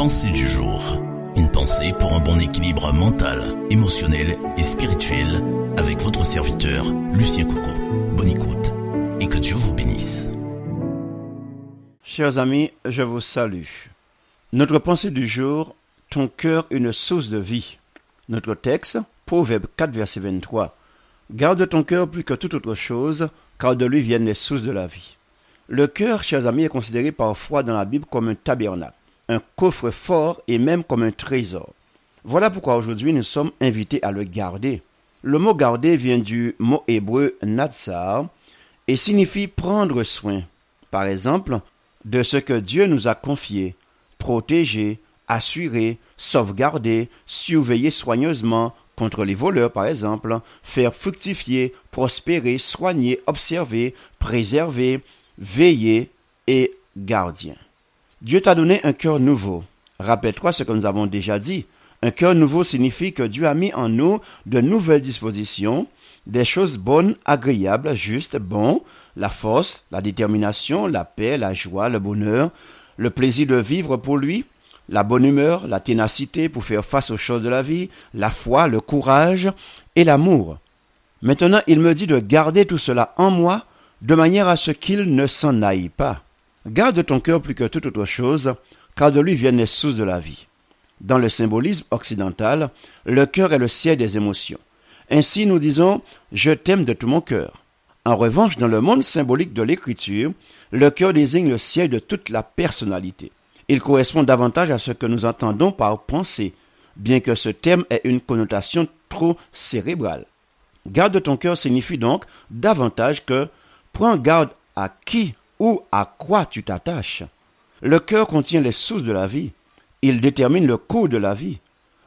pensée du jour. Une pensée pour un bon équilibre mental, émotionnel et spirituel avec votre serviteur Lucien Coucou. Bonne écoute et que Dieu vous bénisse. Chers amis, je vous salue. Notre pensée du jour, ton cœur une source de vie. Notre texte, Proverbe 4 verset 23. Garde ton cœur plus que toute autre chose, car de lui viennent les sources de la vie. Le cœur, chers amis, est considéré parfois dans la Bible comme un tabernacle un coffre-fort et même comme un trésor. Voilà pourquoi aujourd'hui nous sommes invités à le garder. Le mot garder vient du mot hébreu natsar et signifie prendre soin. Par exemple, de ce que Dieu nous a confié, protéger, assurer, sauvegarder, surveiller soigneusement contre les voleurs par exemple, faire fructifier, prospérer, soigner, observer, préserver, veiller et gardien. Dieu t'a donné un cœur nouveau. Rappelle-toi ce que nous avons déjà dit. Un cœur nouveau signifie que Dieu a mis en nous de nouvelles dispositions, des choses bonnes, agréables, justes, bonnes, la force, la détermination, la paix, la joie, le bonheur, le plaisir de vivre pour lui, la bonne humeur, la ténacité pour faire face aux choses de la vie, la foi, le courage et l'amour. Maintenant il me dit de garder tout cela en moi, de manière à ce qu'il ne s'en aille pas. Garde ton cœur plus que toute autre chose, car de lui viennent les sources de la vie. Dans le symbolisme occidental, le cœur est le siège des émotions. Ainsi nous disons Je t'aime de tout mon cœur. En revanche, dans le monde symbolique de l'écriture, le cœur désigne le siège de toute la personnalité. Il correspond davantage à ce que nous entendons par pensée, bien que ce terme ait une connotation trop cérébrale. Garde ton cœur signifie donc davantage que prends garde à qui ou à quoi tu t'attaches. Le cœur contient les sources de la vie. Il détermine le cours de la vie.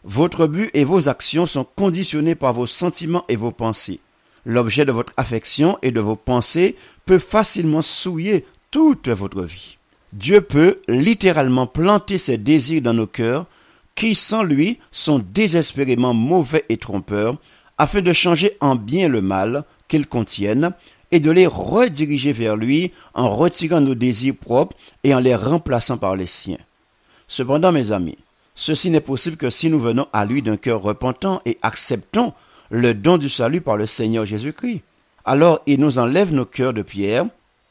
Votre but et vos actions sont conditionnés par vos sentiments et vos pensées. L'objet de votre affection et de vos pensées peut facilement souiller toute votre vie. Dieu peut littéralement planter ses désirs dans nos cœurs qui sans lui sont désespérément mauvais et trompeurs afin de changer en bien le mal qu'ils contiennent et de les rediriger vers lui en retirant nos désirs propres et en les remplaçant par les siens. Cependant, mes amis, ceci n'est possible que si nous venons à lui d'un cœur repentant et acceptons le don du salut par le Seigneur Jésus-Christ. Alors il nous enlève nos cœurs de pierre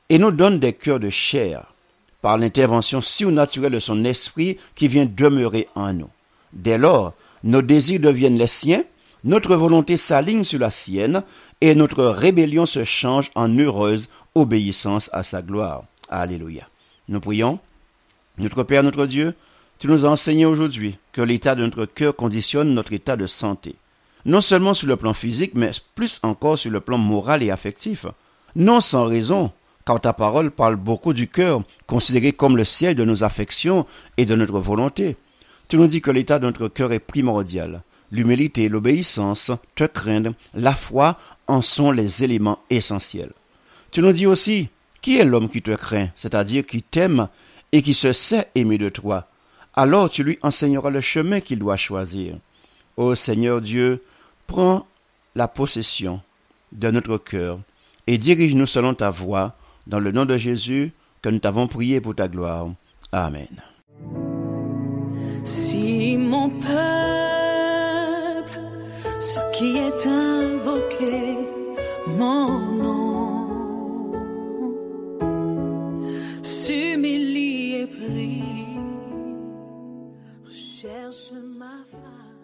et nous donne des cœurs de chair par l'intervention surnaturelle de son esprit qui vient demeurer en nous. Dès lors, nos désirs deviennent les siens notre volonté s'aligne sur la sienne et notre rébellion se change en heureuse obéissance à sa gloire. Alléluia. Nous prions. Notre Père, notre Dieu, tu nous as enseigné aujourd'hui que l'état de notre cœur conditionne notre état de santé. Non seulement sur le plan physique, mais plus encore sur le plan moral et affectif. Non sans raison, car ta parole parle beaucoup du cœur, considéré comme le ciel de nos affections et de notre volonté. Tu nous dis que l'état de notre cœur est primordial l'humilité, l'obéissance, te craindre, la foi en sont les éléments essentiels. Tu nous dis aussi, qui est l'homme qui te craint, c'est-à-dire qui t'aime et qui se sait aimé de toi Alors tu lui enseigneras le chemin qu'il doit choisir. Ô Seigneur Dieu, prends la possession de notre cœur et dirige-nous selon ta voix dans le nom de Jésus, que nous t'avons prié pour ta gloire. Amen. Si mon père my fire.